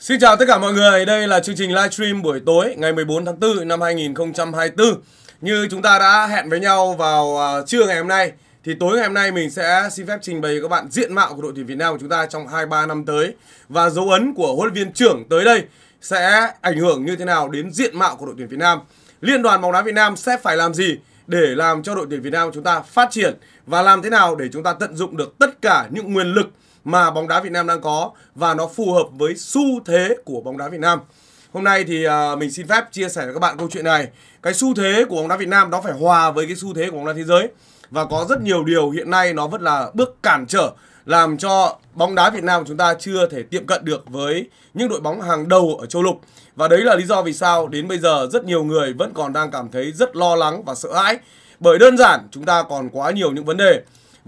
Xin chào tất cả mọi người, đây là chương trình livestream buổi tối ngày 14 tháng 4 năm 2024. Như chúng ta đã hẹn với nhau vào à, trưa ngày hôm nay thì tối ngày hôm nay mình sẽ xin phép trình bày các bạn diện mạo của đội tuyển Việt Nam của chúng ta trong 2 3 năm tới và dấu ấn của huấn luyện viên trưởng tới đây sẽ ảnh hưởng như thế nào đến diện mạo của đội tuyển Việt Nam. Liên đoàn bóng đá Việt Nam sẽ phải làm gì để làm cho đội tuyển Việt Nam của chúng ta phát triển và làm thế nào để chúng ta tận dụng được tất cả những nguồn lực mà bóng đá Việt Nam đang có và nó phù hợp với xu thế của bóng đá Việt Nam. Hôm nay thì à, mình xin phép chia sẻ với các bạn câu chuyện này. Cái xu thế của bóng đá Việt Nam nó phải hòa với cái xu thế của bóng đá thế giới và có rất nhiều điều hiện nay nó vẫn là bước cản trở làm cho bóng đá Việt Nam của chúng ta chưa thể tiệm cận được với những đội bóng hàng đầu ở châu lục. Và đấy là lý do vì sao đến bây giờ rất nhiều người vẫn còn đang cảm thấy rất lo lắng và sợ hãi. Bởi đơn giản chúng ta còn quá nhiều những vấn đề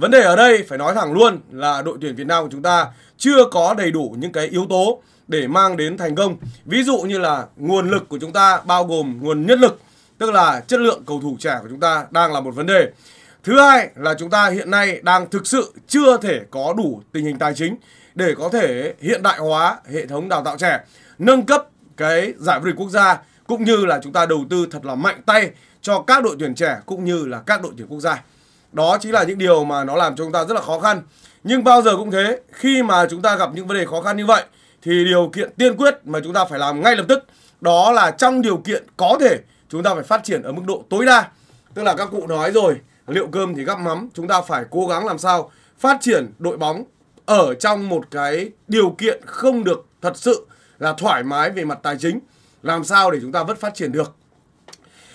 Vấn đề ở đây phải nói thẳng luôn là đội tuyển Việt Nam của chúng ta chưa có đầy đủ những cái yếu tố để mang đến thành công. Ví dụ như là nguồn lực của chúng ta bao gồm nguồn nhân lực, tức là chất lượng cầu thủ trẻ của chúng ta đang là một vấn đề. Thứ hai là chúng ta hiện nay đang thực sự chưa thể có đủ tình hình tài chính để có thể hiện đại hóa hệ thống đào tạo trẻ, nâng cấp cái giải vô địch quốc gia cũng như là chúng ta đầu tư thật là mạnh tay cho các đội tuyển trẻ cũng như là các đội tuyển quốc gia đó chính là những điều mà nó làm cho chúng ta rất là khó khăn nhưng bao giờ cũng thế khi mà chúng ta gặp những vấn đề khó khăn như vậy thì điều kiện tiên quyết mà chúng ta phải làm ngay lập tức đó là trong điều kiện có thể chúng ta phải phát triển ở mức độ tối đa tức là các cụ nói rồi liệu cơm thì gắp mắm chúng ta phải cố gắng làm sao phát triển đội bóng ở trong một cái điều kiện không được thật sự là thoải mái về mặt tài chính làm sao để chúng ta vẫn phát triển được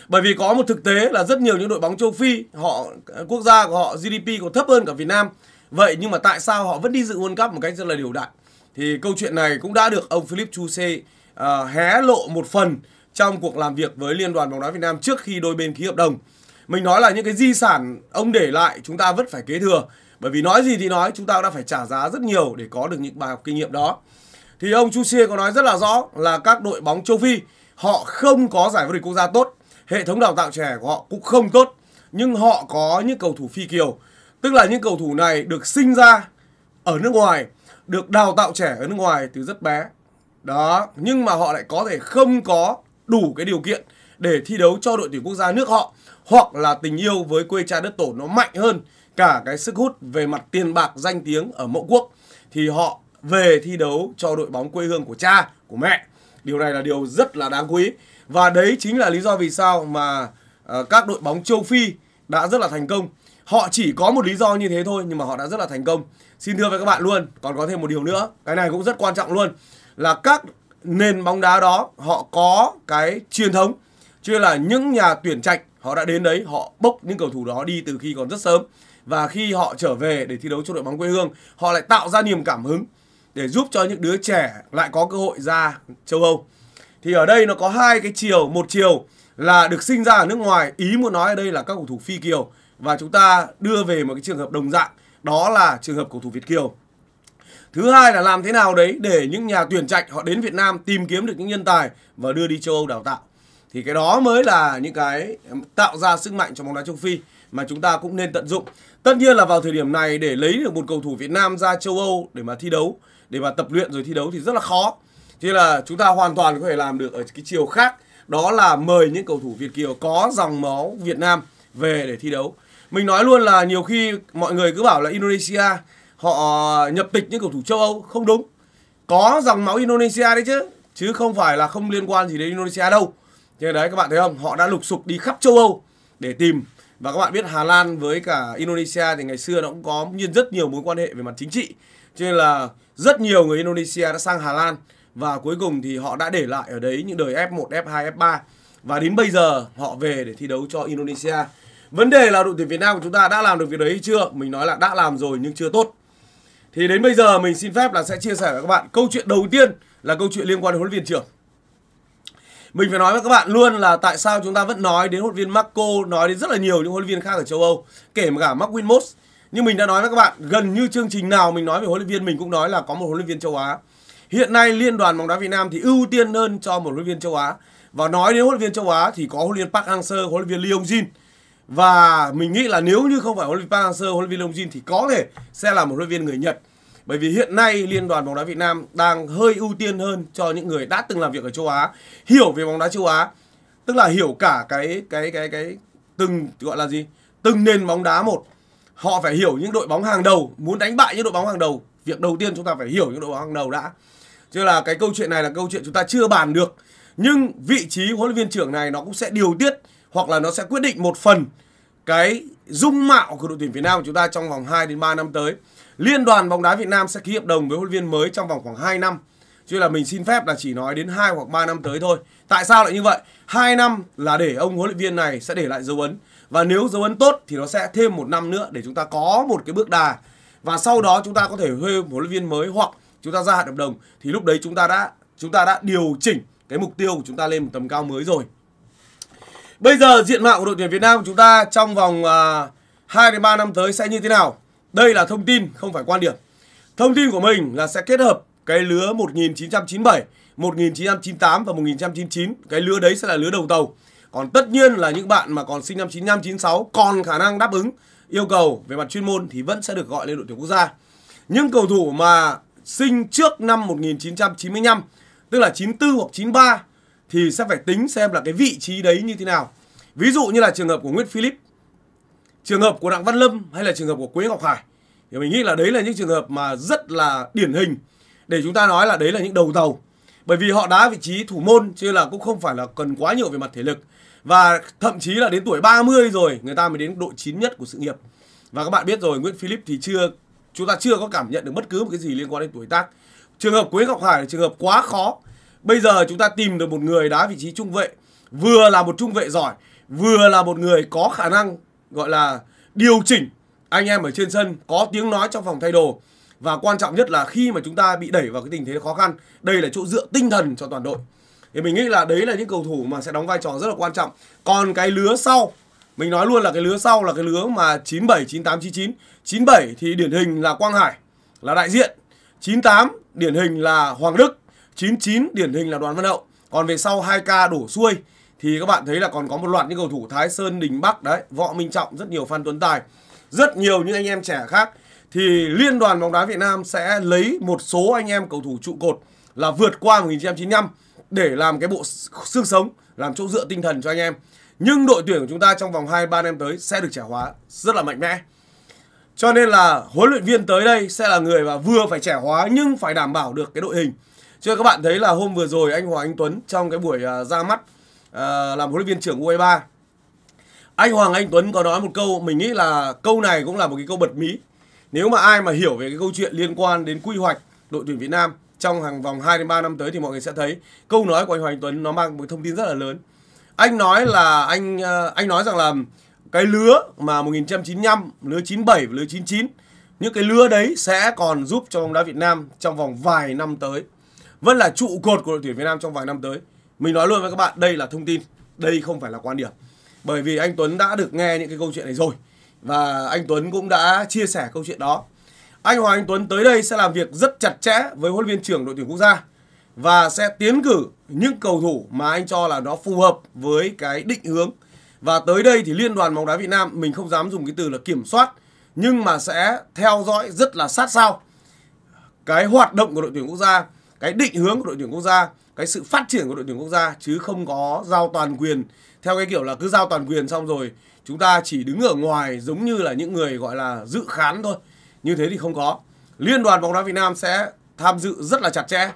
bởi vì có một thực tế là rất nhiều những đội bóng châu Phi họ quốc gia của họ GDP còn thấp hơn cả Việt Nam vậy nhưng mà tại sao họ vẫn đi dự World Cup một cách rất là điều đặn thì câu chuyện này cũng đã được ông Philip Chuse uh, à, hé lộ một phần trong cuộc làm việc với Liên đoàn bóng đá Việt Nam trước khi đôi bên ký hợp đồng mình nói là những cái di sản ông để lại chúng ta vẫn phải kế thừa bởi vì nói gì thì nói chúng ta đã phải trả giá rất nhiều để có được những bài học kinh nghiệm đó thì ông Chu Xie có nói rất là rõ là các đội bóng châu Phi họ không có giải vô địch quốc gia tốt hệ thống đào tạo trẻ của họ cũng không tốt nhưng họ có những cầu thủ phi kiều tức là những cầu thủ này được sinh ra ở nước ngoài được đào tạo trẻ ở nước ngoài từ rất bé đó nhưng mà họ lại có thể không có đủ cái điều kiện để thi đấu cho đội tuyển quốc gia nước họ hoặc là tình yêu với quê cha đất tổ nó mạnh hơn cả cái sức hút về mặt tiền bạc danh tiếng ở mẫu quốc thì họ về thi đấu cho đội bóng quê hương của cha của mẹ điều này là điều rất là đáng quý và đấy chính là lý do vì sao mà uh, các đội bóng châu Phi đã rất là thành công. Họ chỉ có một lý do như thế thôi nhưng mà họ đã rất là thành công. Xin thưa với các bạn luôn, còn có thêm một điều nữa, cái này cũng rất quan trọng luôn là các nền bóng đá đó họ có cái truyền thống chứ là những nhà tuyển trạch họ đã đến đấy họ bốc những cầu thủ đó đi từ khi còn rất sớm và khi họ trở về để thi đấu cho đội bóng quê hương họ lại tạo ra niềm cảm hứng để giúp cho những đứa trẻ lại có cơ hội ra châu âu thì ở đây nó có hai cái chiều một chiều là được sinh ra ở nước ngoài ý muốn nói ở đây là các cầu thủ phi kiều và chúng ta đưa về một cái trường hợp đồng dạng đó là trường hợp cầu thủ việt kiều thứ hai là làm thế nào đấy để những nhà tuyển trạch họ đến việt nam tìm kiếm được những nhân tài và đưa đi châu âu đào tạo thì cái đó mới là những cái tạo ra sức mạnh cho bóng đá châu phi mà chúng ta cũng nên tận dụng tất nhiên là vào thời điểm này để lấy được một cầu thủ việt nam ra châu âu để mà thi đấu để mà tập luyện rồi thi đấu thì rất là khó Chứ là chúng ta hoàn toàn có thể làm được ở cái chiều khác đó là mời những cầu thủ Việt kiều có dòng máu Việt Nam về để thi đấu. Mình nói luôn là nhiều khi mọi người cứ bảo là Indonesia họ nhập tịch những cầu thủ châu Âu không đúng. Có dòng máu Indonesia đấy chứ, chứ không phải là không liên quan gì đến Indonesia đâu. Thế đấy các bạn thấy không? Họ đã lục sục đi khắp châu Âu để tìm và các bạn biết Hà Lan với cả Indonesia thì ngày xưa nó cũng có rất nhiều mối quan hệ về mặt chính trị. Cho nên là rất nhiều người Indonesia đã sang Hà Lan và cuối cùng thì họ đã để lại ở đấy những đời F1, F2, F3 và đến bây giờ họ về để thi đấu cho Indonesia. Vấn đề là đội tuyển Việt Nam của chúng ta đã làm được việc đấy hay chưa? Mình nói là đã làm rồi nhưng chưa tốt. Thì đến bây giờ mình xin phép là sẽ chia sẻ với các bạn câu chuyện đầu tiên là câu chuyện liên quan đến huấn luyện viên trưởng. Mình phải nói với các bạn luôn là tại sao chúng ta vẫn nói đến huấn luyện viên Marco, nói đến rất là nhiều những huấn luyện viên khác ở châu Âu, kể cả Mark Winmos. Nhưng mình đã nói với các bạn, gần như chương trình nào mình nói về huấn luyện viên mình cũng nói là có một huấn luyện viên châu Á Hiện nay Liên đoàn bóng đá Việt Nam thì ưu tiên hơn cho một huấn luyện viên châu Á. Và nói đến huấn luyện viên châu Á thì có huấn luyện Park Hang-seo, huấn luyện viên Lee Jin. Và mình nghĩ là nếu như không phải huấn luyện Park Hang-seo, huấn luyện viên Lee Jin thì có thể sẽ là một huấn luyện viên người Nhật. Bởi vì hiện nay Liên đoàn bóng đá Việt Nam đang hơi ưu tiên hơn cho những người đã từng làm việc ở châu Á, hiểu về bóng đá châu Á, tức là hiểu cả cái cái cái cái từng gọi là gì? Từng nền bóng đá một. Họ phải hiểu những đội bóng hàng đầu, muốn đánh bại những đội bóng hàng đầu, việc đầu tiên chúng ta phải hiểu những đội bóng hàng đầu đã. Chứ là cái câu chuyện này là câu chuyện chúng ta chưa bàn được. Nhưng vị trí huấn luyện viên trưởng này nó cũng sẽ điều tiết hoặc là nó sẽ quyết định một phần cái dung mạo của đội tuyển Việt Nam của chúng ta trong vòng 2 đến 3 năm tới. Liên đoàn bóng đá Việt Nam sẽ ký hợp đồng với huấn luyện viên mới trong vòng khoảng 2 năm. Chứ là mình xin phép là chỉ nói đến 2 hoặc 3 năm tới thôi. Tại sao lại như vậy? 2 năm là để ông huấn luyện viên này sẽ để lại dấu ấn. Và nếu dấu ấn tốt thì nó sẽ thêm một năm nữa để chúng ta có một cái bước đà. Và sau đó chúng ta có thể thuê huấn luyện viên mới hoặc chúng ta gia hạn hợp đồng thì lúc đấy chúng ta đã chúng ta đã điều chỉnh cái mục tiêu của chúng ta lên một tầm cao mới rồi. Bây giờ diện mạo của đội tuyển Việt Nam của chúng ta trong vòng uh, à, 2 đến 3 năm tới sẽ như thế nào? Đây là thông tin không phải quan điểm. Thông tin của mình là sẽ kết hợp cái lứa 1997, 1998 và 1999, cái lứa đấy sẽ là lứa đầu tàu. Còn tất nhiên là những bạn mà còn sinh năm 95, 96 còn khả năng đáp ứng yêu cầu về mặt chuyên môn thì vẫn sẽ được gọi lên đội tuyển quốc gia. Những cầu thủ mà sinh trước năm 1995 tức là 94 hoặc 93 thì sẽ phải tính xem là cái vị trí đấy như thế nào. Ví dụ như là trường hợp của Nguyễn Philip, trường hợp của Đặng Văn Lâm hay là trường hợp của Quế Ngọc Hải. Thì mình nghĩ là đấy là những trường hợp mà rất là điển hình để chúng ta nói là đấy là những đầu tàu. Bởi vì họ đá vị trí thủ môn chứ là cũng không phải là cần quá nhiều về mặt thể lực. Và thậm chí là đến tuổi 30 rồi người ta mới đến độ chín nhất của sự nghiệp. Và các bạn biết rồi Nguyễn Philip thì chưa chúng ta chưa có cảm nhận được bất cứ một cái gì liên quan đến tuổi tác trường hợp quế ngọc hải là trường hợp quá khó bây giờ chúng ta tìm được một người đá vị trí trung vệ vừa là một trung vệ giỏi vừa là một người có khả năng gọi là điều chỉnh anh em ở trên sân có tiếng nói trong phòng thay đồ và quan trọng nhất là khi mà chúng ta bị đẩy vào cái tình thế khó khăn đây là chỗ dựa tinh thần cho toàn đội thì mình nghĩ là đấy là những cầu thủ mà sẽ đóng vai trò rất là quan trọng còn cái lứa sau mình nói luôn là cái lứa sau là cái lứa mà 97, 98, 99 97 thì điển hình là Quang Hải là đại diện 98 điển hình là Hoàng Đức 99 điển hình là Đoàn Văn hậu Còn về sau 2K đổ xuôi Thì các bạn thấy là còn có một loạt những cầu thủ Thái Sơn, Đình Bắc đấy Võ Minh Trọng, rất nhiều Phan Tuấn Tài Rất nhiều những anh em trẻ khác Thì Liên đoàn bóng đá Việt Nam sẽ lấy một số anh em cầu thủ trụ cột Là vượt qua 1995 Để làm cái bộ xương sống Làm chỗ dựa tinh thần cho anh em nhưng đội tuyển của chúng ta trong vòng 2 3 năm tới sẽ được trẻ hóa rất là mạnh mẽ. Cho nên là huấn luyện viên tới đây sẽ là người mà vừa phải trẻ hóa nhưng phải đảm bảo được cái đội hình. Cho các bạn thấy là hôm vừa rồi anh Hoàng Anh Tuấn trong cái buổi à, ra mắt uh, làm huấn luyện viên trưởng U23 e anh Hoàng Anh Tuấn có nói một câu mình nghĩ là câu này cũng là một cái câu bật mí. Nếu mà ai mà hiểu về cái câu chuyện liên quan đến quy hoạch đội tuyển Việt Nam trong hàng vòng 2 đến 3 năm tới thì mọi người sẽ thấy câu nói của anh Hoàng Anh Tuấn nó mang một thông tin rất là lớn anh nói là anh ờ, anh nói rằng là cái lứa mà 1995, lứa 97 và lứa 99 những cái lứa đấy sẽ còn giúp cho bóng đá Việt Nam trong vòng vài năm tới vẫn là trụ cột của đội tuyển Việt Nam trong vài năm tới mình nói luôn với các bạn đây là thông tin đây không phải là quan điểm bởi vì anh Tuấn đã được nghe những cái câu chuyện này rồi và anh Tuấn cũng đã chia sẻ câu chuyện đó anh Hoàng Anh Tuấn tới đây sẽ làm việc rất chặt chẽ với huấn luyện viên trưởng đội tuyển quốc gia và sẽ tiến cử những cầu thủ mà anh cho là nó phù hợp với cái định hướng. Và tới đây thì Liên đoàn bóng đá Việt Nam mình không dám dùng cái từ là kiểm soát nhưng mà sẽ theo dõi rất là sát sao cái hoạt động của đội tuyển quốc gia, cái định hướng của đội tuyển quốc gia, cái sự phát triển của đội tuyển quốc gia chứ không có giao toàn quyền theo cái kiểu là cứ giao toàn quyền xong rồi chúng ta chỉ đứng ở ngoài giống như là những người gọi là dự khán thôi. Như thế thì không có. Liên đoàn bóng đá Việt Nam sẽ tham dự rất là chặt chẽ.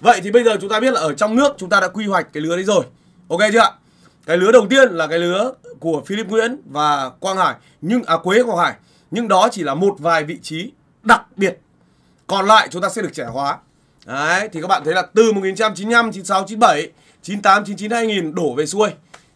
Vậy thì bây giờ chúng ta biết là ở trong nước chúng ta đã quy hoạch cái lứa đấy rồi. Ok chưa ạ? Cái lứa đầu tiên là cái lứa của Philip Nguyễn và Quang Hải, nhưng à Quế Quang Hải, nhưng đó chỉ là một vài vị trí đặc biệt. Còn lại chúng ta sẽ được trẻ hóa. Đấy, thì các bạn thấy là từ 1995, 96, 97, 98, 99, 2000 đổ về xuôi.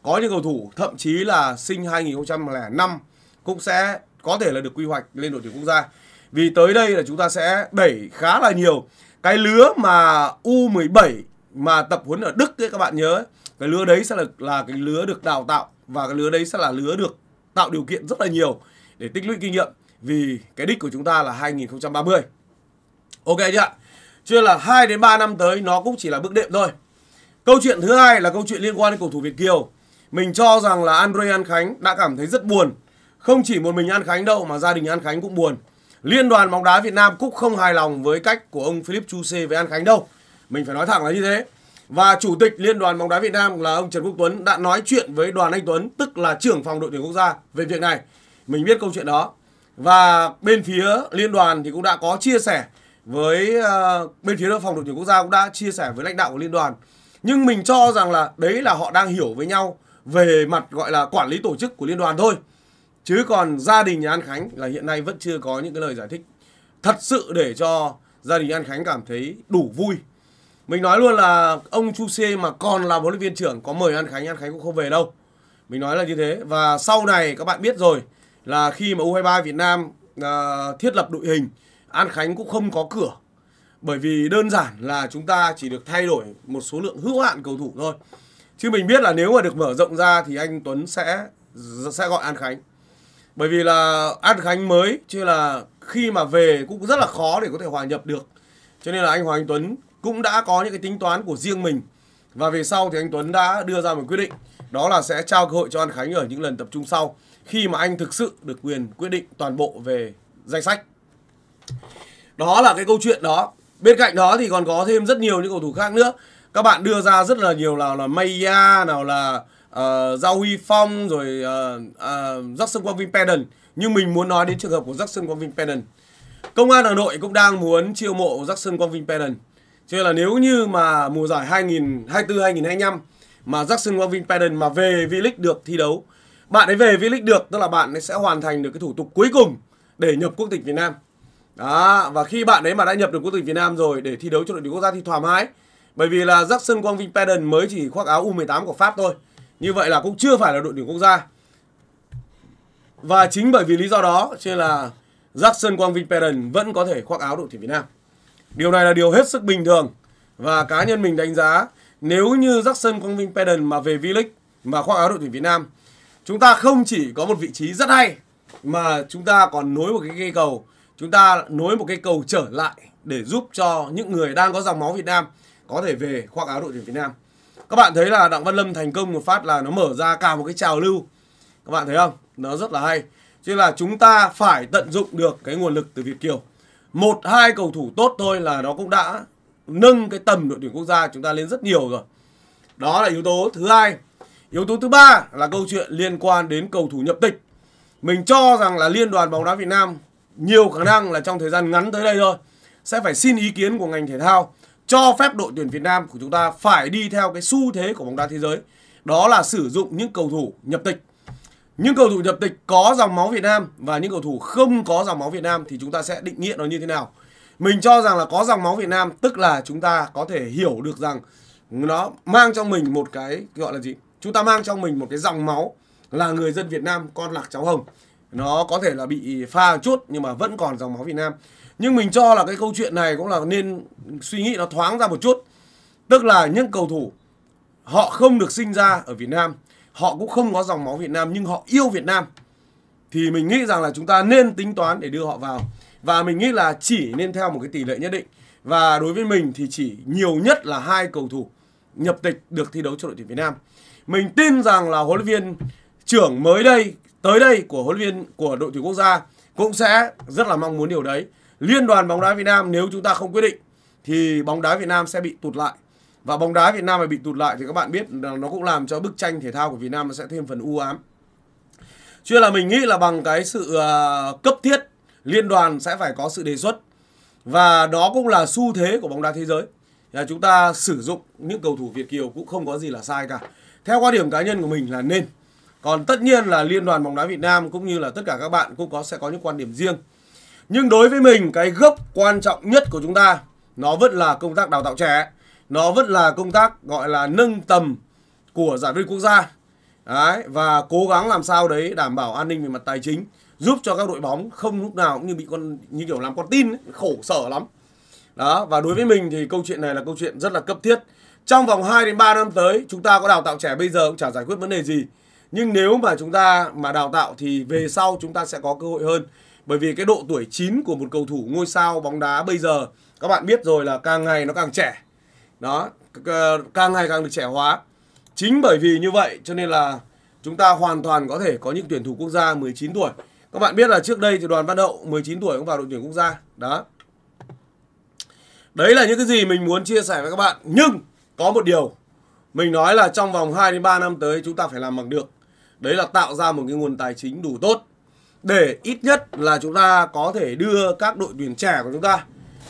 Có những cầu thủ thậm chí là sinh 2005 cũng sẽ có thể là được quy hoạch lên đội tuyển quốc gia. Vì tới đây là chúng ta sẽ đẩy khá là nhiều cái lứa mà U17 mà tập huấn ở Đức ấy các bạn nhớ ấy, cái lứa đấy sẽ là là cái lứa được đào tạo và cái lứa đấy sẽ là lứa được tạo điều kiện rất là nhiều để tích lũy kinh nghiệm vì cái đích của chúng ta là 2030. Ok chưa ạ? Chưa là 2 đến 3 năm tới nó cũng chỉ là bước đệm thôi. Câu chuyện thứ hai là câu chuyện liên quan đến cầu thủ Việt Kiều. Mình cho rằng là Andre An Khánh đã cảm thấy rất buồn. Không chỉ một mình An Khánh đâu mà gia đình An Khánh cũng buồn. Liên đoàn bóng đá Việt Nam cũng không hài lòng với cách của ông Philip Chu Xê với An Khánh đâu. Mình phải nói thẳng là như thế. Và chủ tịch Liên đoàn bóng đá Việt Nam là ông Trần Quốc Tuấn đã nói chuyện với Đoàn Anh Tuấn, tức là trưởng phòng đội tuyển quốc gia về việc này. Mình biết câu chuyện đó. Và bên phía liên đoàn thì cũng đã có chia sẻ với uh, bên phía đội phòng đội tuyển quốc gia cũng đã chia sẻ với lãnh đạo của liên đoàn. Nhưng mình cho rằng là đấy là họ đang hiểu với nhau về mặt gọi là quản lý tổ chức của liên đoàn thôi chứ còn gia đình nhà An Khánh là hiện nay vẫn chưa có những cái lời giải thích thật sự để cho gia đình An Khánh cảm thấy đủ vui mình nói luôn là ông Chu Xê mà còn là huấn luyện viên trưởng có mời An Khánh An Khánh cũng không về đâu mình nói là như thế và sau này các bạn biết rồi là khi mà U23 Việt Nam à, thiết lập đội hình An Khánh cũng không có cửa bởi vì đơn giản là chúng ta chỉ được thay đổi một số lượng hữu hạn cầu thủ thôi chứ mình biết là nếu mà được mở rộng ra thì anh Tuấn sẽ sẽ gọi An Khánh bởi vì là ad khánh mới chứ là khi mà về cũng rất là khó để có thể hòa nhập được cho nên là anh hoàng anh tuấn cũng đã có những cái tính toán của riêng mình và về sau thì anh tuấn đã đưa ra một quyết định đó là sẽ trao cơ hội cho an khánh ở những lần tập trung sau khi mà anh thực sự được quyền quyết định toàn bộ về danh sách đó là cái câu chuyện đó bên cạnh đó thì còn có thêm rất nhiều những cầu thủ khác nữa các bạn đưa ra rất là nhiều nào là Maya nào là Ờ, Giao Huy Phong rồi uh, uh, Jackson Quang Vinh Pedon nhưng mình muốn nói đến trường hợp của Jackson Quang Vinh Pedon Công an Hà Nội cũng đang muốn chiêu mộ Jackson Quang Vinh Pedon cho nên là nếu như mà mùa giải 2024-2025 mà Jackson Quang Vinh Pedon mà về V-League được thi đấu bạn ấy về V-League được tức là bạn ấy sẽ hoàn thành được cái thủ tục cuối cùng để nhập quốc tịch Việt Nam đó, và khi bạn ấy mà đã nhập được quốc tịch Việt Nam rồi để thi đấu cho đội tuyển quốc gia thì thoải mái. Bởi vì là Jackson Quang Vinh Pedon mới chỉ khoác áo U18 của Pháp thôi. Như vậy là cũng chưa phải là đội tuyển quốc gia. Và chính bởi vì lý do đó cho nên là Jackson Quang Vinh Perren vẫn có thể khoác áo đội tuyển Việt Nam. Điều này là điều hết sức bình thường và cá nhân mình đánh giá nếu như Jackson Quang Vinh Perren mà về V-League mà khoác áo đội tuyển Việt Nam, chúng ta không chỉ có một vị trí rất hay mà chúng ta còn nối một cái cây cầu, chúng ta nối một cái cầu trở lại để giúp cho những người đang có dòng máu Việt Nam có thể về khoác áo đội tuyển Việt Nam các bạn thấy là đặng văn lâm thành công một phát là nó mở ra cả một cái trào lưu các bạn thấy không nó rất là hay chứ là chúng ta phải tận dụng được cái nguồn lực từ việt kiều một hai cầu thủ tốt thôi là nó cũng đã nâng cái tầm đội tuyển quốc gia chúng ta lên rất nhiều rồi đó là yếu tố thứ hai yếu tố thứ ba là câu chuyện liên quan đến cầu thủ nhập tịch mình cho rằng là liên đoàn bóng đá việt nam nhiều khả năng là trong thời gian ngắn tới đây thôi sẽ phải xin ý kiến của ngành thể thao cho phép đội tuyển Việt Nam của chúng ta phải đi theo cái xu thế của bóng đá thế giới. Đó là sử dụng những cầu thủ nhập tịch. Những cầu thủ nhập tịch có dòng máu Việt Nam và những cầu thủ không có dòng máu Việt Nam thì chúng ta sẽ định nghĩa nó như thế nào. Mình cho rằng là có dòng máu Việt Nam tức là chúng ta có thể hiểu được rằng nó mang trong mình một cái gọi là gì? Chúng ta mang trong mình một cái dòng máu là người dân Việt Nam con lạc cháu hồng. Nó có thể là bị pha chút nhưng mà vẫn còn dòng máu Việt Nam nhưng mình cho là cái câu chuyện này cũng là nên suy nghĩ nó thoáng ra một chút tức là những cầu thủ họ không được sinh ra ở Việt Nam họ cũng không có dòng máu Việt Nam nhưng họ yêu Việt Nam thì mình nghĩ rằng là chúng ta nên tính toán để đưa họ vào và mình nghĩ là chỉ nên theo một cái tỷ lệ nhất định và đối với mình thì chỉ nhiều nhất là hai cầu thủ nhập tịch được thi đấu cho đội tuyển Việt Nam mình tin rằng là huấn luyện viên trưởng mới đây tới đây của huấn luyện viên của đội tuyển quốc gia cũng sẽ rất là mong muốn điều đấy Liên đoàn bóng đá Việt Nam nếu chúng ta không quyết định thì bóng đá Việt Nam sẽ bị tụt lại. Và bóng đá Việt Nam mà bị tụt lại thì các bạn biết là nó cũng làm cho bức tranh thể thao của Việt Nam nó sẽ thêm phần u ám. Chưa là mình nghĩ là bằng cái sự à, cấp thiết liên đoàn sẽ phải có sự đề xuất và đó cũng là xu thế của bóng đá thế giới. Là chúng ta sử dụng những cầu thủ Việt kiều cũng không có gì là sai cả. Theo quan điểm cá nhân của mình là nên. Còn tất nhiên là liên đoàn bóng đá Việt Nam cũng như là tất cả các bạn cũng có sẽ có những quan điểm riêng. Nhưng đối với mình cái gốc quan trọng nhất của chúng ta nó vẫn là công tác đào tạo trẻ, nó vẫn là công tác gọi là nâng tầm của giải vô địch quốc gia. Đấy, và cố gắng làm sao đấy đảm bảo an ninh về mặt tài chính giúp cho các đội bóng không lúc nào cũng như bị con như kiểu làm con tin ấy, khổ sở lắm đó và đối với mình thì câu chuyện này là câu chuyện rất là cấp thiết trong vòng 2 đến 3 năm tới chúng ta có đào tạo trẻ bây giờ cũng chả giải quyết vấn đề gì nhưng nếu mà chúng ta mà đào tạo thì về sau chúng ta sẽ có cơ hội hơn bởi vì cái độ tuổi chín của một cầu thủ ngôi sao bóng đá bây giờ các bạn biết rồi là càng ngày nó càng trẻ. Đó, càng ngày càng được trẻ hóa. Chính bởi vì như vậy cho nên là chúng ta hoàn toàn có thể có những tuyển thủ quốc gia 19 tuổi. Các bạn biết là trước đây thì Đoàn Văn hậu 19 tuổi cũng vào đội tuyển quốc gia. Đó. Đấy là những cái gì mình muốn chia sẻ với các bạn. Nhưng có một điều mình nói là trong vòng 2 đến 3 năm tới chúng ta phải làm bằng được. Đấy là tạo ra một cái nguồn tài chính đủ tốt để ít nhất là chúng ta có thể đưa các đội tuyển trẻ của chúng ta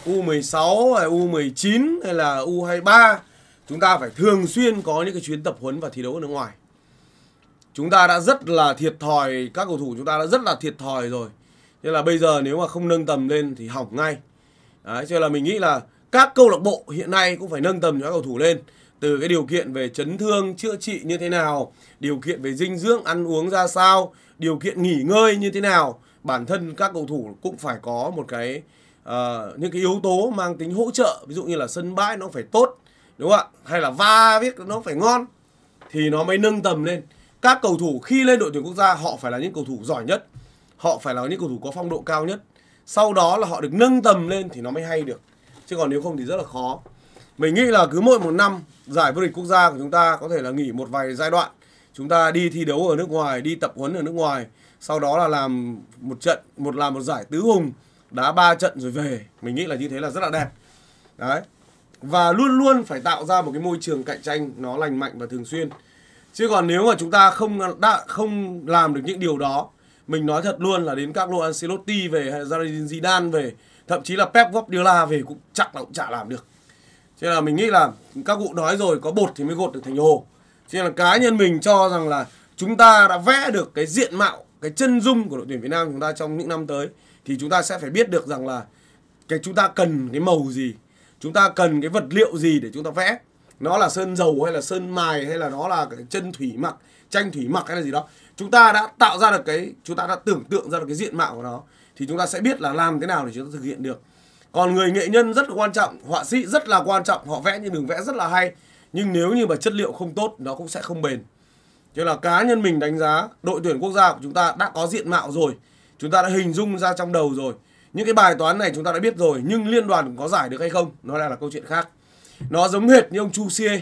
U16 hay U19 hay là U23 chúng ta phải thường xuyên có những cái chuyến tập huấn và thi đấu ở nước ngoài. Chúng ta đã rất là thiệt thòi các cầu thủ chúng ta đã rất là thiệt thòi rồi. Nên là bây giờ nếu mà không nâng tầm lên thì hỏng ngay. Đấy, cho nên là mình nghĩ là các câu lạc bộ hiện nay cũng phải nâng tầm cho các cầu thủ lên từ cái điều kiện về chấn thương chữa trị như thế nào, điều kiện về dinh dưỡng ăn uống ra sao, điều kiện nghỉ ngơi như thế nào bản thân các cầu thủ cũng phải có một cái uh, những cái yếu tố mang tính hỗ trợ ví dụ như là sân bãi nó phải tốt đúng không ạ hay là va viết nó phải ngon thì nó mới nâng tầm lên các cầu thủ khi lên đội tuyển quốc gia họ phải là những cầu thủ giỏi nhất họ phải là những cầu thủ có phong độ cao nhất sau đó là họ được nâng tầm lên thì nó mới hay được chứ còn nếu không thì rất là khó mình nghĩ là cứ mỗi một năm giải vô địch quốc gia của chúng ta có thể là nghỉ một vài giai đoạn chúng ta đi thi đấu ở nước ngoài đi tập huấn ở nước ngoài sau đó là làm một trận một làm một giải tứ hùng đá ba trận rồi về mình nghĩ là như thế là rất là đẹp đấy và luôn luôn phải tạo ra một cái môi trường cạnh tranh nó lành mạnh và thường xuyên chứ còn nếu mà chúng ta không đã không làm được những điều đó mình nói thật luôn là đến các lô Ancelotti về hay Zinedine Zidane về thậm chí là Pep Guardiola về cũng chắc là cũng chả làm được cho nên là mình nghĩ là các cụ nói rồi có bột thì mới gột được thành hồ cho nên là cá nhân mình cho rằng là chúng ta đã vẽ được cái diện mạo cái chân dung của đội tuyển Việt Nam chúng ta trong những năm tới thì chúng ta sẽ phải biết được rằng là cái chúng ta cần cái màu gì chúng ta cần cái vật liệu gì để chúng ta vẽ nó là sơn dầu hay là sơn mài hay là nó là cái chân thủy mặc tranh thủy mặc hay là gì đó chúng ta đã tạo ra được cái chúng ta đã tưởng tượng ra được cái diện mạo của nó thì chúng ta sẽ biết là làm thế nào để chúng ta thực hiện được còn người nghệ nhân rất là quan trọng họa sĩ rất là quan trọng họ vẽ những đường vẽ rất là hay nhưng nếu như mà chất liệu không tốt nó cũng sẽ không bền cho là cá nhân mình đánh giá đội tuyển quốc gia của chúng ta đã có diện mạo rồi chúng ta đã hình dung ra trong đầu rồi những cái bài toán này chúng ta đã biết rồi nhưng liên đoàn có giải được hay không nó lại là câu chuyện khác nó giống hệt như ông Chu Xie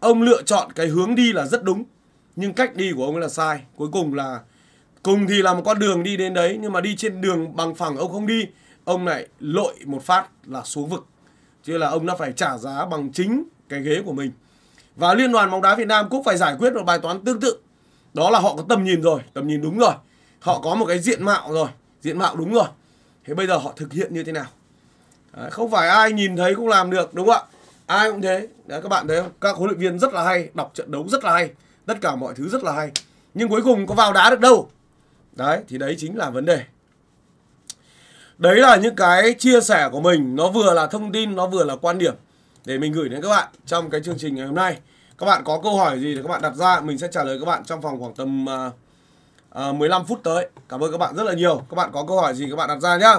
ông lựa chọn cái hướng đi là rất đúng nhưng cách đi của ông ấy là sai cuối cùng là cùng thì là một con đường đi đến đấy nhưng mà đi trên đường bằng phẳng ông không đi ông lại lội một phát là xuống vực chứ là ông đã phải trả giá bằng chính cái ghế của mình và liên đoàn bóng đá Việt Nam cũng phải giải quyết một bài toán tương tự đó là họ có tầm nhìn rồi tầm nhìn đúng rồi họ có một cái diện mạo rồi diện mạo đúng rồi thế bây giờ họ thực hiện như thế nào Đấy, không phải ai nhìn thấy cũng làm được đúng không ạ ai cũng thế Đấy, các bạn thấy không? các huấn luyện viên rất là hay đọc trận đấu rất là hay tất cả mọi thứ rất là hay nhưng cuối cùng có vào đá được đâu đấy thì đấy chính là vấn đề đấy là những cái chia sẻ của mình nó vừa là thông tin nó vừa là quan điểm để mình gửi đến các bạn trong cái chương trình ngày hôm nay các bạn có câu hỏi gì thì các bạn đặt ra mình sẽ trả lời các bạn trong vòng khoảng tầm uh, uh, 15 phút tới cảm ơn các bạn rất là nhiều các bạn có câu hỏi gì các bạn đặt ra nhá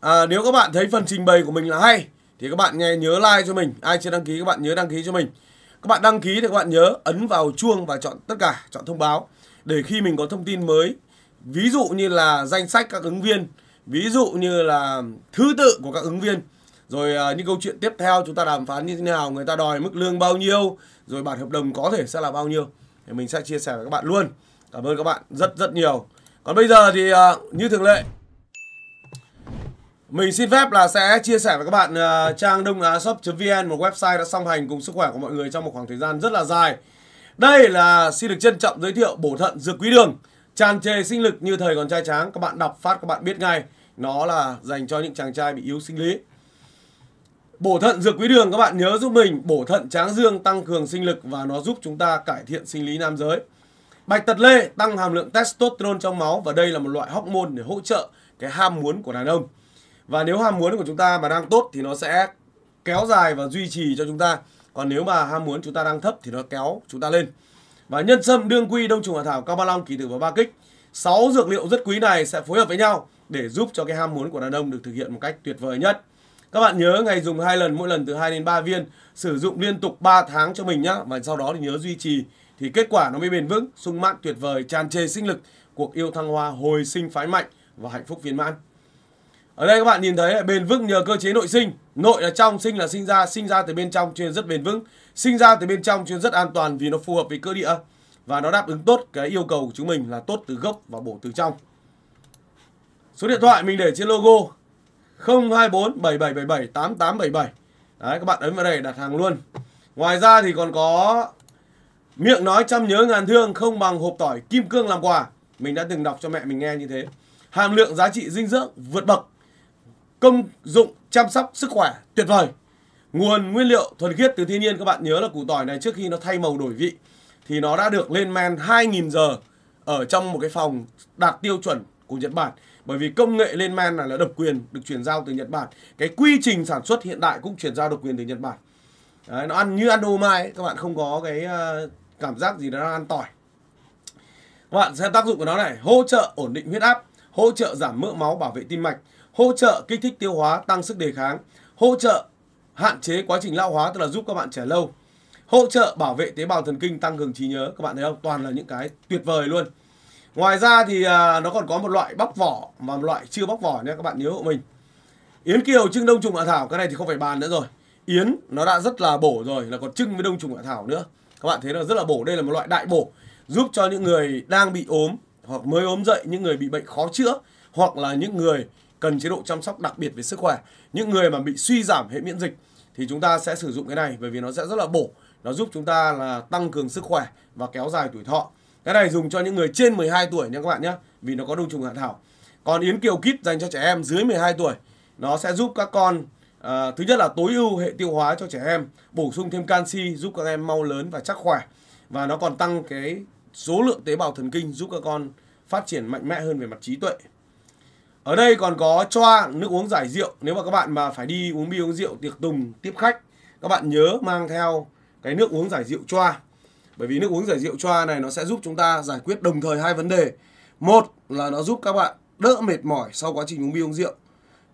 à, nếu các bạn thấy phần trình bày của mình là hay thì các bạn nghe nhớ like cho mình ai chưa đăng ký các bạn nhớ đăng ký cho mình các bạn đăng ký thì các bạn nhớ ấn vào chuông và chọn tất cả chọn thông báo để khi mình có thông tin mới ví dụ như là danh sách các ứng viên ví dụ như là thứ tự của các ứng viên rồi à, những câu chuyện tiếp theo chúng ta đàm phán như thế nào người ta đòi mức lương bao nhiêu rồi bản hợp đồng có thể sẽ là bao nhiêu thì mình sẽ chia sẻ với các bạn luôn cảm ơn các bạn rất rất nhiều còn bây giờ thì à, như thường lệ mình xin phép là sẽ chia sẻ với các bạn uh, trang đông á shop.vn một website đã song hành cùng sức khỏe của mọi người trong một khoảng thời gian rất là dài. Đây là xin được trân trọng giới thiệu bổ thận dược quý đường, tràn trề sinh lực như thời còn trai tráng, các bạn đọc phát các bạn biết ngay, nó là dành cho những chàng trai bị yếu sinh lý. Bổ thận dược quý đường các bạn nhớ giúp mình bổ thận tráng dương tăng cường sinh lực và nó giúp chúng ta cải thiện sinh lý nam giới. Bạch tật lê tăng hàm lượng testosterone trong máu và đây là một loại hormone để hỗ trợ cái ham muốn của đàn ông. Và nếu ham muốn của chúng ta mà đang tốt thì nó sẽ kéo dài và duy trì cho chúng ta. Còn nếu mà ham muốn chúng ta đang thấp thì nó kéo chúng ta lên. Và nhân sâm, đương quy, đông trùng hạ thảo, cao ba long, kỳ tử và ba kích. 6 dược liệu rất quý này sẽ phối hợp với nhau để giúp cho cái ham muốn của đàn ông được thực hiện một cách tuyệt vời nhất. Các bạn nhớ ngày dùng hai lần mỗi lần từ 2 đến 3 viên, sử dụng liên tục 3 tháng cho mình nhá và sau đó thì nhớ duy trì thì kết quả nó mới bền vững, sung mãn tuyệt vời, tràn trề sinh lực, cuộc yêu thăng hoa hồi sinh phái mạnh và hạnh phúc viên mãn. Ở đây các bạn nhìn thấy bền vững nhờ cơ chế nội sinh, nội là trong, sinh là sinh ra, sinh ra từ bên trong chuyên rất bền vững, sinh ra từ bên trong chuyên rất an toàn vì nó phù hợp với cơ địa và nó đáp ứng tốt cái yêu cầu của chúng mình là tốt từ gốc và bổ từ trong. Số điện thoại mình để trên logo 024 7777 8877. Đấy các bạn ấn vào đây đặt hàng luôn. Ngoài ra thì còn có miệng nói chăm nhớ ngàn thương không bằng hộp tỏi kim cương làm quà. Mình đã từng đọc cho mẹ mình nghe như thế. Hàm lượng giá trị dinh dưỡng vượt bậc. Công dụng chăm sóc sức khỏe tuyệt vời. Nguồn nguyên liệu thuần khiết từ thiên nhiên các bạn nhớ là củ tỏi này trước khi nó thay màu đổi vị thì nó đã được lên men 2000 giờ ở trong một cái phòng đạt tiêu chuẩn của Nhật Bản bởi vì công nghệ lên men này là độc quyền được chuyển giao từ Nhật Bản cái quy trình sản xuất hiện đại cũng chuyển giao độc quyền từ Nhật Bản Đấy, nó ăn như ăn ô mai các bạn không có cái ờ, cảm giác gì đó ăn tỏi các bạn xem tác dụng của nó này hỗ trợ ổn định huyết áp hỗ trợ giảm mỡ máu bảo vệ tim mạch hỗ trợ kích thích tiêu hóa tăng sức đề kháng hỗ trợ hạn chế quá trình lão hóa tức là giúp các bạn trẻ lâu hỗ trợ bảo vệ tế bào thần kinh tăng cường trí nhớ các bạn thấy không toàn là những cái tuyệt vời luôn Ngoài ra thì à, nó còn có một loại bóc vỏ mà một loại chưa bóc vỏ nha các bạn nhớ hộ mình. Yến kiều trưng đông trùng hạ thảo cái này thì không phải bàn nữa rồi. Yến nó đã rất là bổ rồi là còn trưng với đông trùng hạ thảo nữa. Các bạn thấy là rất là bổ, đây là một loại đại bổ giúp cho những người đang bị ốm hoặc mới ốm dậy, những người bị bệnh khó chữa hoặc là những người cần chế độ chăm sóc đặc biệt về sức khỏe, những người mà bị suy giảm hệ miễn dịch thì chúng ta sẽ sử dụng cái này bởi vì nó sẽ rất là bổ, nó giúp chúng ta là tăng cường sức khỏe và kéo dài tuổi thọ. Cái này dùng cho những người trên 12 tuổi nha các bạn nhé Vì nó có đông trùng hạ thảo Còn Yến Kiều Kit dành cho trẻ em dưới 12 tuổi Nó sẽ giúp các con à, Thứ nhất là tối ưu hệ tiêu hóa cho trẻ em Bổ sung thêm canxi giúp các em mau lớn và chắc khỏe Và nó còn tăng cái số lượng tế bào thần kinh Giúp các con phát triển mạnh mẽ hơn về mặt trí tuệ ở đây còn có choa nước uống giải rượu nếu mà các bạn mà phải đi uống bia uống rượu tiệc tùng tiếp khách các bạn nhớ mang theo cái nước uống giải rượu choa bởi vì nước uống giải rượu choa này nó sẽ giúp chúng ta giải quyết đồng thời hai vấn đề. Một là nó giúp các bạn đỡ mệt mỏi sau quá trình uống bia uống rượu.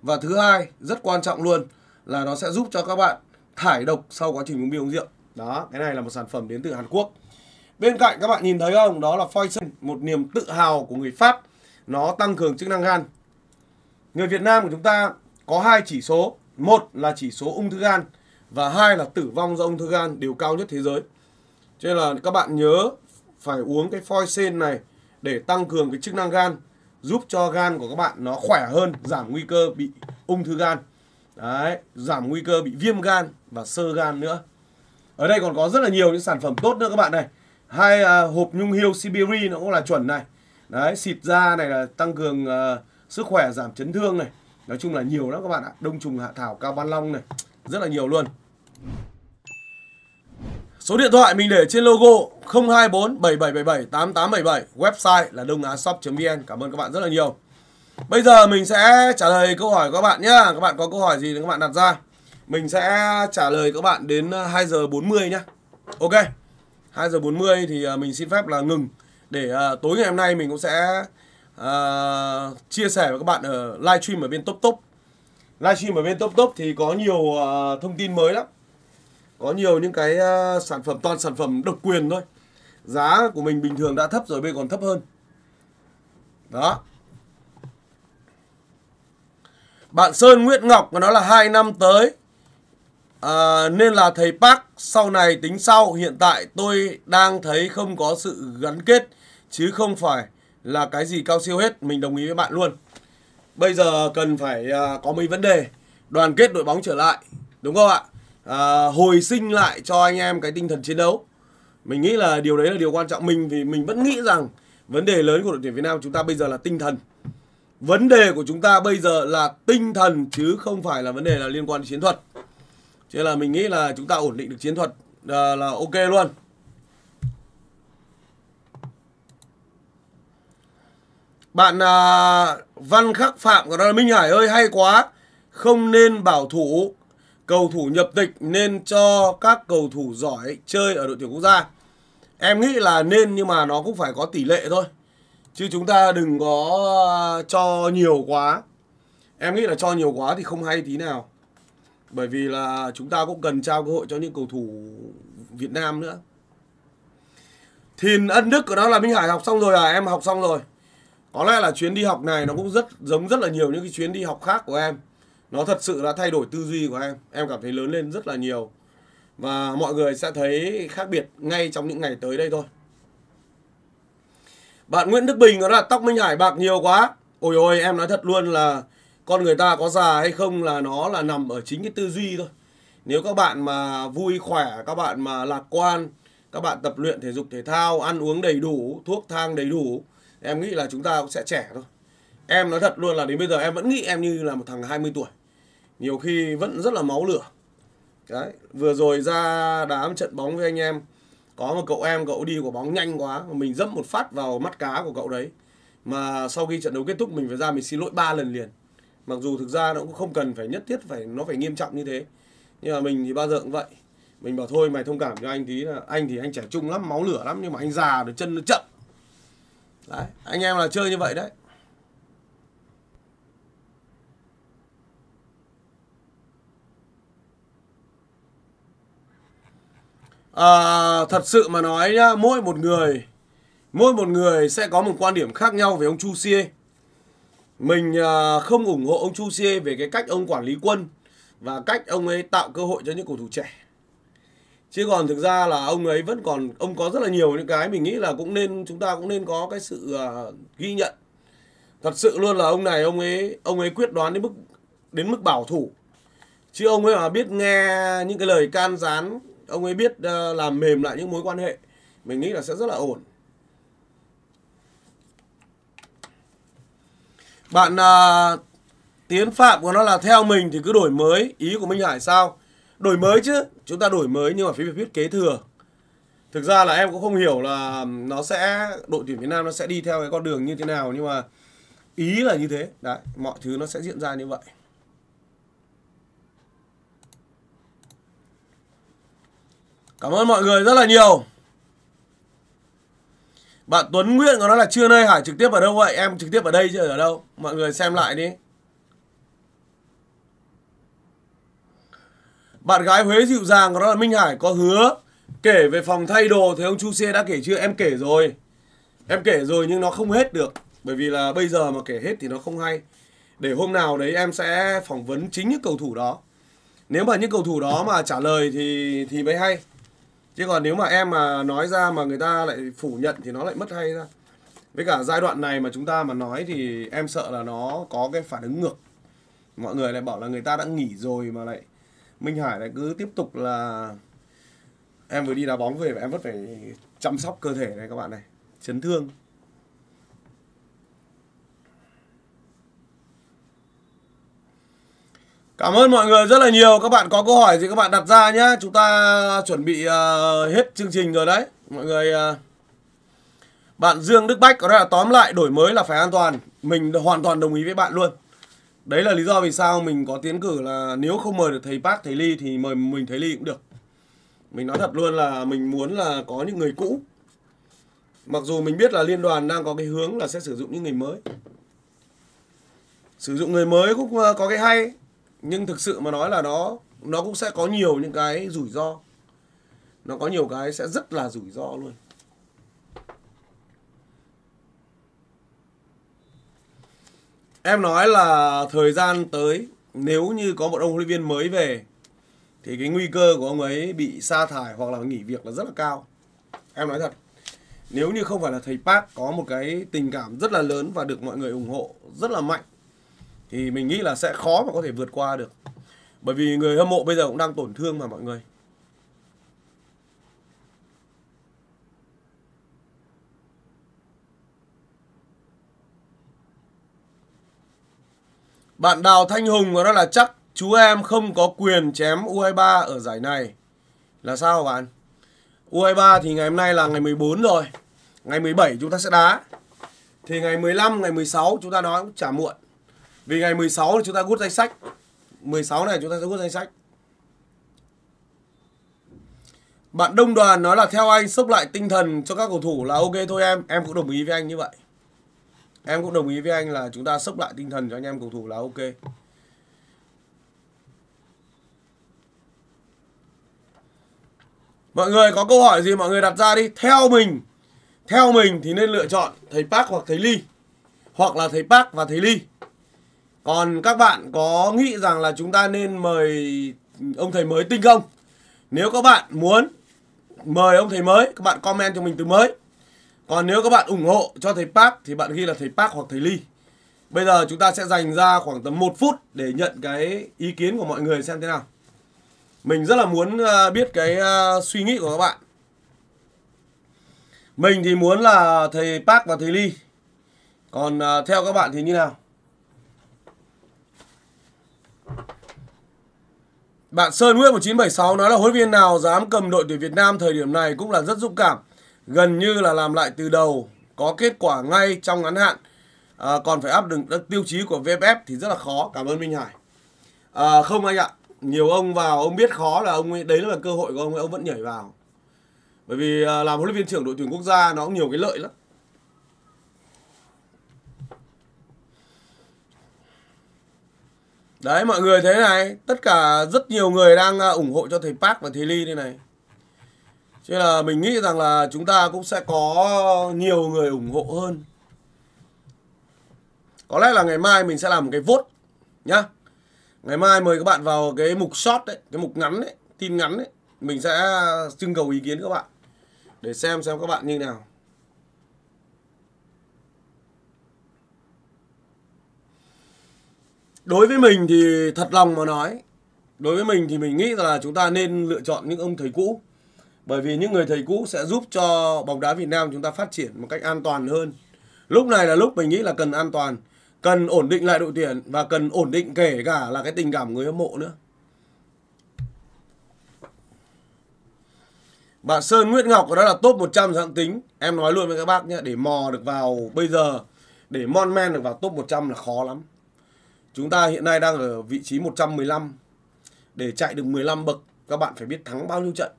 Và thứ hai, rất quan trọng luôn là nó sẽ giúp cho các bạn thải độc sau quá trình uống bia uống rượu. Đó, cái này là một sản phẩm đến từ Hàn Quốc. Bên cạnh các bạn nhìn thấy không? Đó là Foison, một niềm tự hào của người Pháp. Nó tăng cường chức năng gan. Người Việt Nam của chúng ta có hai chỉ số. Một là chỉ số ung thư gan và hai là tử vong do ung thư gan đều cao nhất thế giới cho nên là các bạn nhớ phải uống cái phoi sen này để tăng cường cái chức năng gan giúp cho gan của các bạn nó khỏe hơn giảm nguy cơ bị ung thư gan đấy giảm nguy cơ bị viêm gan và sơ gan nữa ở đây còn có rất là nhiều những sản phẩm tốt nữa các bạn này hai à, hộp nhung hiêu Sibiri nó cũng là chuẩn này đấy xịt da này là tăng cường à, sức khỏe giảm chấn thương này nói chung là nhiều lắm các bạn ạ đông trùng hạ thảo cao ban long này rất là nhiều luôn Số điện thoại mình để trên logo 024 7777 8877, website là đôngiashop.vn. Cảm ơn các bạn rất là nhiều. Bây giờ mình sẽ trả lời câu hỏi của các bạn nhé Các bạn có câu hỏi gì thì các bạn đặt ra. Mình sẽ trả lời các bạn đến 2 ờ, giờ 40 nhé Ok. 2 giờ 40 thì ờ, mình xin phép là ngừng để uh, tối ngày hôm nay mình cũng sẽ uh, chia sẻ với các bạn ở live stream ở bên top top live stream ở bên top top thì có nhiều uh, thông tin mới lắm có nhiều những cái ờ, sản phẩm toàn sản phẩm độc quyền thôi giá của mình bình thường đã thấp rồi bây còn thấp hơn đó bạn Sơn Nguyễn Ngọc nó là hai năm tới à, nên là thầy Park sau này tính sau hiện tại tôi đang thấy không có sự gắn kết chứ không phải là cái gì cao siêu hết mình đồng ý với bạn luôn bây giờ cần phải ờ, có mấy vấn đề đoàn kết đội bóng trở lại đúng không ạ à, hồi sinh lại cho anh em cái tinh thần chiến đấu mình nghĩ là điều đấy là điều quan trọng mình vì mình vẫn nghĩ rằng vấn đề lớn của đội tuyển Việt Nam chúng ta bây giờ là tinh thần vấn đề của chúng ta bây giờ là tinh thần chứ không phải là vấn đề là liên quan đến chiến thuật cho nên là mình nghĩ là chúng ta ổn định được chiến thuật là, ờ, là ok luôn Bạn à, Văn Khắc Phạm của đó là Minh Hải ơi hay quá Không nên bảo thủ cầu thủ nhập tịch nên cho các cầu thủ giỏi chơi ở đội tuyển quốc gia. Em nghĩ là nên nhưng mà nó cũng phải có tỷ lệ thôi. Chứ chúng ta đừng có à, cho nhiều quá. Em nghĩ là cho nhiều quá thì không hay tí nào. Bởi vì là chúng ta cũng cần trao cơ hội cho những cầu thủ Việt Nam nữa. Thìn ân đức của nó là Minh Hải học xong rồi à? Em học xong rồi. Có lẽ là chuyến đi học này nó cũng rất giống rất là nhiều những cái chuyến đi học khác của em nó thật sự đã thay đổi tư duy của em em cảm thấy lớn lên rất là nhiều và mọi người sẽ thấy khác biệt ngay trong những ngày tới đây thôi bạn Nguyễn Đức Bình nói là tóc Minh Hải bạc nhiều quá ôi ôi em nói thật luôn là con người ta có già hay không là nó là nằm ở chính cái tư duy thôi nếu các bạn mà vui khỏe các bạn mà lạc quan các bạn tập luyện thể dục thể thao ăn uống đầy đủ thuốc thang đầy đủ em nghĩ là chúng ta cũng sẽ trẻ thôi em nói thật luôn là đến bây giờ em vẫn nghĩ em như là một thằng 20 tuổi nhiều khi vẫn rất là máu lửa đấy vừa rồi ra đá một trận bóng với anh em có một cậu em cậu đi của bóng nhanh quá mình dẫm một phát vào mắt cá của cậu đấy mà sau khi trận đấu kết thúc mình phải ra mình xin lỗi ba lần liền mặc dù thực ra nó cũng không cần phải nhất thiết phải nó phải nghiêm trọng như thế nhưng mà mình thì bao giờ cũng vậy mình bảo thôi mày thông cảm cho anh tí là anh thì anh trẻ trung lắm máu lửa lắm nhưng mà anh già rồi chân nó chậm đấy anh em là chơi như vậy đấy à, thật sự mà nói nhá, mỗi một người mỗi một người sẽ có một quan điểm khác nhau về ông Chu Xie. Mình à, không ủng hộ ông Chu Xie về cái cách ông quản lý quân và cách ông ấy tạo cơ hội cho những cầu thủ trẻ. Chứ còn thực ra là ông ấy vẫn còn ông có rất là nhiều những cái mình nghĩ là cũng nên chúng ta cũng nên có cái sự à, ghi nhận. Thật sự luôn là ông này ông ấy ông ấy quyết đoán đến mức đến mức bảo thủ. Chứ ông ấy mà biết nghe những cái lời can gián ông ấy biết ờ, làm mềm lại những mối quan hệ mình nghĩ là sẽ rất là ổn bạn uh, tiến phạm của nó là theo mình thì cứ đổi mới ý của minh hải sao đổi mới chứ chúng ta đổi mới nhưng mà phía việt viết kế thừa thực ra là em cũng không hiểu là nó sẽ đội tuyển việt nam nó sẽ đi theo cái con đường như thế nào nhưng mà ý là như thế đấy mọi thứ nó sẽ diễn ra như vậy Cảm ơn mọi người rất là nhiều. Bạn Tuấn Nguyễn có nói là trưa nay Hải trực tiếp ở đâu vậy? Em trực tiếp ở đây chứ ở đâu? Mọi người xem lại đi. Bạn gái Huế dịu dàng có nói là Minh Hải có hứa kể về phòng thay đồ thì ông Chu Xe đã kể chưa? Em kể rồi. Em kể rồi nhưng nó không hết được. Bởi vì là bây giờ mà kể hết thì nó không hay. Để hôm nào đấy em sẽ phỏng vấn chính những cầu thủ đó. Nếu mà những cầu thủ đó mà trả lời thì thì mới hay chứ còn nếu mà em mà nói ra mà người ta lại phủ nhận thì nó lại mất hay ra với cả giai đoạn này mà chúng ta mà nói thì em sợ là nó có cái phản ứng ngược mọi người lại bảo là người ta đã nghỉ rồi mà lại minh hải lại cứ tiếp tục là em vừa đi đá bóng về và em vẫn phải chăm sóc cơ thể này các bạn này chấn thương Cảm ơn mọi người rất là nhiều. Các bạn có câu hỏi thì các bạn đặt ra nhé. Chúng ta chuẩn bị ờ, hết chương trình rồi đấy. Mọi người... Ờ, bạn Dương Đức Bách có nói là tóm lại đổi mới là phải an toàn. Mình hoàn toàn đồng ý với bạn luôn. Đấy là lý do vì sao mình có tiến cử là nếu không mời được thầy Park, thầy Ly thì mời mình thầy Ly cũng được. Mình nói thật luôn là mình muốn là có những người cũ. Mặc dù mình biết là liên đoàn đang có cái hướng là sẽ sử dụng những người mới. Sử dụng người mới cũng ờ, có cái hay nhưng thực sự mà nói là nó nó cũng sẽ có nhiều những cái rủi ro nó có nhiều cái sẽ rất là rủi ro luôn em nói là thời gian tới nếu như có một ông huấn luyện viên mới về thì cái nguy cơ của ông ấy bị sa thải hoặc là nghỉ việc là rất là cao em nói thật nếu như không phải là thầy Park có một cái tình cảm rất là lớn và được mọi người ủng hộ rất là mạnh thì mình nghĩ là sẽ khó mà có thể vượt qua được bởi vì người hâm mộ bây giờ cũng đang tổn thương mà mọi người Bạn Đào Thanh Hùng đó là chắc chú em không có quyền chém U23 ở giải này. Là sao bạn? U23 thì ngày hôm nay là ngày 14 rồi. Ngày 17 chúng ta sẽ đá. Thì ngày 15, ngày 16 chúng ta nói cũng chả muộn. Vì ngày 16 thì chúng ta gút danh sách 16 này chúng ta sẽ gút danh sách Bạn Đông Đoàn nói là theo anh sốc lại tinh thần cho các cầu thủ là ok thôi em Em cũng đồng ý với anh như vậy Em cũng đồng ý với anh là chúng ta sốc lại tinh thần cho anh em cầu thủ là ok Mọi người có câu hỏi gì mọi người đặt ra đi Theo mình Theo mình thì nên lựa chọn thầy Park hoặc thầy Ly Hoặc là thầy Park và thầy Ly còn các bạn có nghĩ rằng là chúng ta nên mời ông thầy mới tinh không? Nếu các bạn muốn mời ông thầy mới, các bạn comment cho mình từ mới. Còn nếu các bạn ủng hộ cho thầy Park thì bạn ghi là thầy Park hoặc thầy Ly. Bây giờ chúng ta sẽ dành ra khoảng tầm 1 phút để nhận cái ý kiến của mọi người xem thế nào. Mình rất là muốn ờ, biết cái ờ, suy nghĩ của các bạn. Mình thì muốn là thầy Park và thầy Ly. Còn ờ, theo các bạn thì như nào? Bạn Sơn Nguyễn 1976 nói là huấn viên nào dám cầm đội tuyển Việt Nam thời điểm này cũng là rất dũng cảm. Gần như là làm lại từ đầu, có kết quả ngay trong ngắn hạn. À, còn phải áp đựng tiêu chí của VFF thì rất là khó. Cảm ơn Minh Hải. À, không anh ạ, nhiều ông vào ông biết khó là ông ấy, đấy là cơ hội của ông ấy, ông vẫn nhảy vào. Bởi vì à, làm huấn luyện viên trưởng đội tuyển quốc gia nó cũng nhiều cái lợi lắm. Đấy mọi người thế này Tất cả rất nhiều người đang à, ủng hộ cho thầy Park và thầy Ly đây này Chứ là mình nghĩ rằng là chúng ta cũng sẽ có nhiều người ủng hộ hơn Có lẽ là ngày mai mình sẽ làm một cái vote nhá Ngày mai mời các bạn vào cái mục short đấy Cái mục ngắn đấy Tin ngắn đấy Mình sẽ à, trưng cầu ý kiến các bạn Để xem xem các bạn như nào đối với mình thì thật lòng mà nói đối với mình thì mình nghĩ là chúng ta nên lựa chọn những ông thầy cũ bởi vì những người thầy cũ sẽ giúp cho bóng đá Việt Nam chúng ta phát triển một cách an toàn hơn lúc này là lúc mình nghĩ là cần an toàn cần ổn định lại đội tuyển và cần ổn định kể cả là cái tình cảm người hâm mộ nữa Bạn Sơn Nguyễn Ngọc đó là top 100 dạng tính Em nói luôn với các bác nhé Để mò được vào bây giờ Để mon men được vào top 100 là khó lắm Chúng ta hiện nay đang ở vị trí 115. Để chạy được 15 bậc, các bạn phải biết thắng bao nhiêu trận.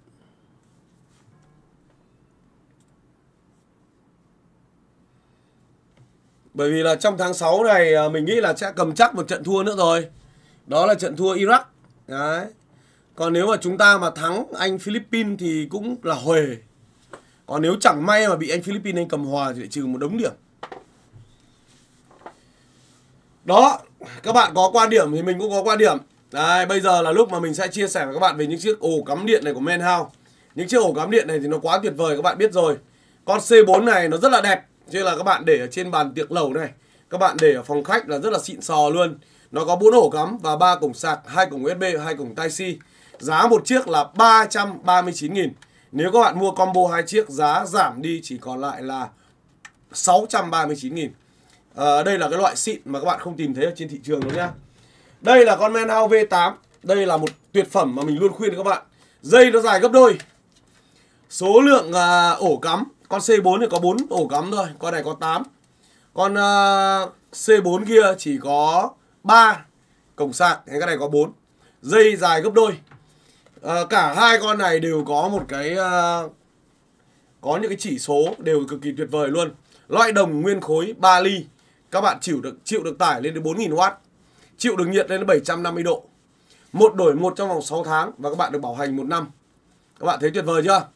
Bởi vì là trong tháng 6 này à, mình nghĩ là sẽ cầm chắc một trận thua nữa rồi. Đó là trận thua Iraq. Đấy. Còn nếu mà chúng ta mà thắng anh Philippines thì cũng là huề. Còn nếu chẳng may mà bị anh Philippines anh cầm hòa thì lại trừ một đống điểm. Đó, các bạn có quan điểm thì mình cũng có quan điểm Đây bây giờ là lúc mà mình sẽ chia sẻ với các bạn về những chiếc ổ cắm điện này của Menhao Những chiếc ổ cắm điện này thì nó quá tuyệt vời các bạn biết rồi Con C4 này nó rất là đẹp như là các bạn để ở trên bàn tiệc lầu này Các bạn để ở phòng khách là rất là xịn sò luôn Nó có bốn ổ cắm và ba cổng sạc, hai cổng USB, hai cổng Type-C Giá một chiếc là 339 nghìn Nếu các bạn mua combo hai chiếc giá giảm đi chỉ còn lại là 639 nghìn à, đây là cái loại xịn mà các bạn không tìm thấy ở trên thị trường đâu nhá đây là con men V8 đây là một tuyệt phẩm mà mình luôn khuyên các bạn dây nó dài gấp đôi số lượng à, ổ cắm con C4 thì có 4 ổ cắm thôi con này có 8 con à, C4 kia chỉ có 3 cổng sạc cái này có 4 dây dài gấp đôi à, cả hai con này đều có một cái à, có những cái chỉ số đều cực kỳ tuyệt vời luôn loại đồng nguyên khối 3 ly các bạn chịu được chịu được tải lên đến 4000W, chịu được nhiệt lên đến 750 độ. Một đổi một trong vòng 6 tháng và các bạn được bảo hành một năm. Các bạn thấy tuyệt vời chưa?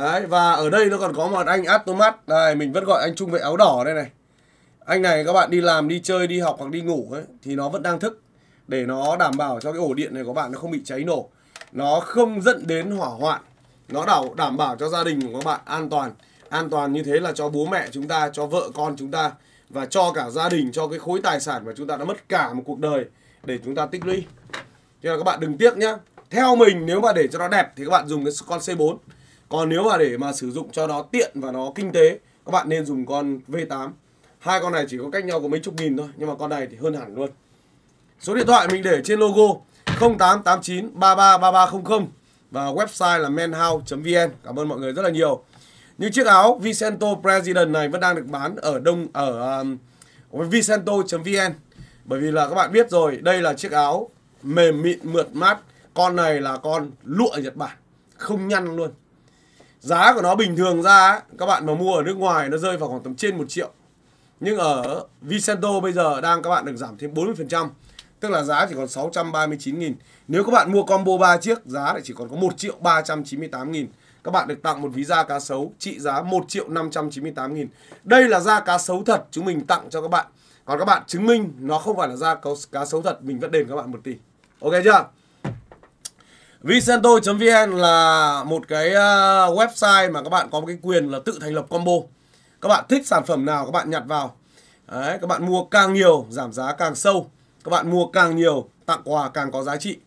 Đấy, và ở đây nó còn có một anh Atomat này, mình vẫn gọi anh trung vệ áo đỏ đây này. Anh này các bạn đi làm, đi chơi, đi học hoặc đi ngủ ấy thì nó vẫn đang thức để nó đảm bảo cho cái ổ điện này của bạn nó không bị cháy nổ, nó không dẫn đến hỏa hoạn. Nó đảm đảm bảo cho gia đình của các bạn an toàn. An toàn như thế là cho bố mẹ chúng ta, cho vợ con chúng ta và cho cả gia đình cho cái khối tài sản mà chúng ta đã mất cả một cuộc đời để chúng ta tích lũy cho nên các bạn đừng tiếc nhá theo mình nếu mà để cho nó đẹp thì các bạn dùng cái con C4 còn nếu mà để mà sử dụng cho nó tiện và nó kinh tế các bạn nên dùng con V8 hai con này chỉ có cách nhau có mấy chục nghìn thôi nhưng mà con này thì hơn hẳn luôn số điện thoại mình để trên logo 0889 333300 và website là menhouse.vn cảm ơn mọi người rất là nhiều như chiếc áo Vicento President này vẫn đang được bán ở đông ở um, vicento.vn. Bởi vì là các bạn biết rồi, đây là chiếc áo mềm mịn mượt mát. Con này là con lụa Nhật Bản, không nhăn luôn. Giá của nó bình thường ra các bạn mà mua ở nước ngoài nó rơi vào khoảng tầm trên 1 triệu. Nhưng ở Vicento bây giờ đang các bạn được giảm thêm 40%, tức là giá chỉ còn 639 000 Nếu các bạn mua combo 3 chiếc, giá lại chỉ còn có 1 triệu 398 000 các bạn được tặng một ví da cá sấu trị giá 1 triệu 598 nghìn. Đây là da cá sấu thật chúng mình tặng cho các bạn. Còn các bạn chứng minh nó không phải là da cá sấu thật mình vẫn đền các bạn một tỷ. Ok chưa? Vicento.vn là một cái ờ, website mà các bạn có cái quyền là tự thành lập combo. Các bạn thích sản phẩm nào các bạn nhặt vào. Đấy, các bạn mua càng nhiều giảm giá càng sâu. Các bạn mua càng nhiều tặng quà càng có giá trị.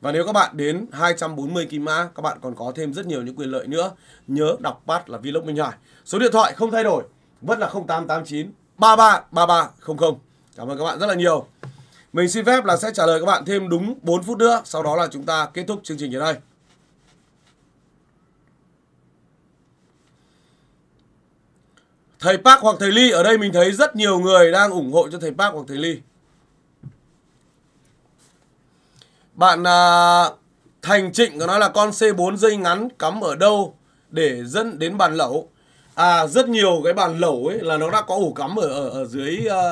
Và nếu các bạn đến 240 kim mã, các bạn còn có thêm rất nhiều những quyền lợi nữa. Nhớ đọc bắt là Vlog Minh Hải. Số điện thoại không thay đổi, vẫn là 0889 33 3300. Cảm ơn các bạn rất là nhiều. Mình xin phép là sẽ trả lời các bạn thêm đúng 4 phút nữa, sau đó là chúng ta kết thúc chương trình ở đây. Thầy Park hoặc thầy Ly ở đây mình thấy rất nhiều người đang ủng hộ cho thầy Park hoặc thầy Ly. Bạn à, Thành Trịnh có nói là con C4 dây ngắn cắm ở đâu để dẫn đến bàn lẩu. À rất nhiều cái bàn lẩu ấy là nó đã có ủ cắm ở ở, ở dưới à,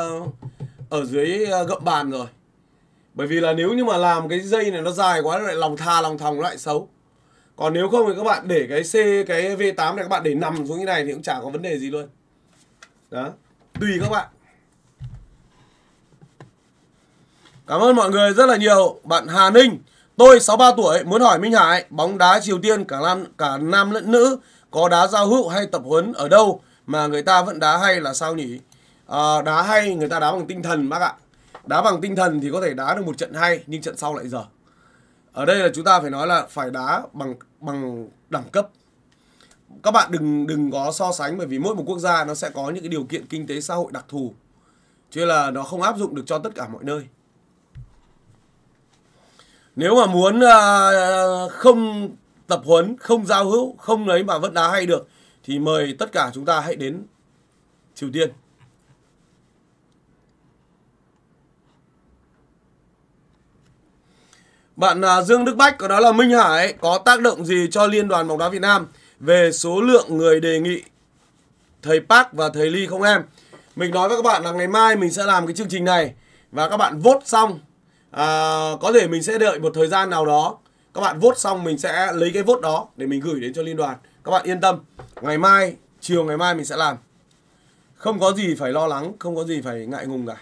ở dưới à, gậm bàn rồi. Bởi vì là nếu như mà làm cái dây này nó dài quá lại lòng tha lòng thòng lại xấu. Còn nếu không thì các bạn để cái C cái V8 này các bạn để nằm xuống như này thì cũng chả có vấn đề gì luôn. Đó. Tùy các bạn. Cảm ơn mọi người rất là nhiều. Bạn Hà Ninh, tôi 63 tuổi muốn hỏi Minh Hải, bóng đá Triều Tiên cả nam cả nam lẫn nữ có đá giao hữu hay tập huấn ở đâu mà người ta vẫn đá hay là sao nhỉ? À, đá hay người ta đá bằng tinh thần bác ạ. Đá bằng tinh thần thì có thể đá được một trận hay nhưng trận sau lại dở. Ở đây là chúng ta phải nói là phải đá bằng bằng đẳng cấp. Các bạn đừng đừng có so sánh bởi vì mỗi một quốc gia nó sẽ có những cái điều kiện kinh tế xã hội đặc thù. Chứ là nó không áp dụng được cho tất cả mọi nơi nếu mà muốn uh, không tập huấn không giao hữu không lấy mà vẫn đá hay được thì mời tất cả chúng ta hãy đến triều tiên Bạn ờ, Dương Đức Bách có đó là Minh Hải có tác động gì cho Liên đoàn bóng đá Việt Nam về số lượng người đề nghị thầy Park và thầy Ly không em? Mình nói với các bạn là ngày mai mình sẽ làm cái chương trình này và các bạn vote xong à, có thể mình sẽ đợi một thời gian nào đó các bạn vote xong mình sẽ lấy cái vote đó để mình gửi đến cho liên đoàn các bạn yên tâm ngày mai chiều ngày mai mình sẽ làm không có gì phải lo lắng không có gì phải ngại ngùng cả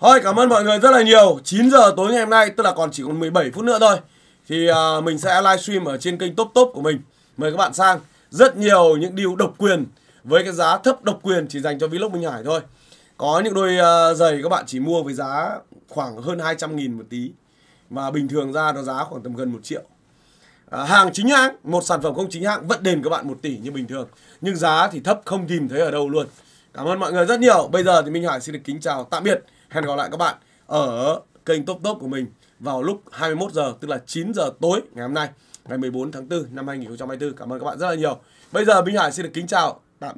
thôi cảm ơn mọi người rất là nhiều 9 giờ tối ngày hôm nay tức là còn chỉ còn 17 phút nữa thôi thì uh, mình sẽ livestream ở trên kênh top top của mình mời các bạn sang rất nhiều những điều độc quyền với cái giá thấp độc quyền chỉ dành cho vlog minh hải thôi có những đôi uh, giày các bạn chỉ mua với giá khoảng hơn 200 nghìn một tí và bình thường ra nó giá khoảng tầm gần 1 triệu à, Hàng chính hãng, một sản phẩm không chính hãng vẫn đền các bạn 1 tỷ như bình thường Nhưng giá thì thấp không tìm thấy ở đâu luôn Cảm ơn mọi người rất nhiều Bây giờ thì Minh Hải xin được kính chào tạm biệt Hẹn gặp lại các bạn ở kênh Top Top của mình vào lúc 21 giờ tức là 9 giờ tối ngày hôm nay ngày 14 tháng 4 năm 2024. Cảm ơn các bạn rất là nhiều. Bây giờ Minh Hải xin được kính chào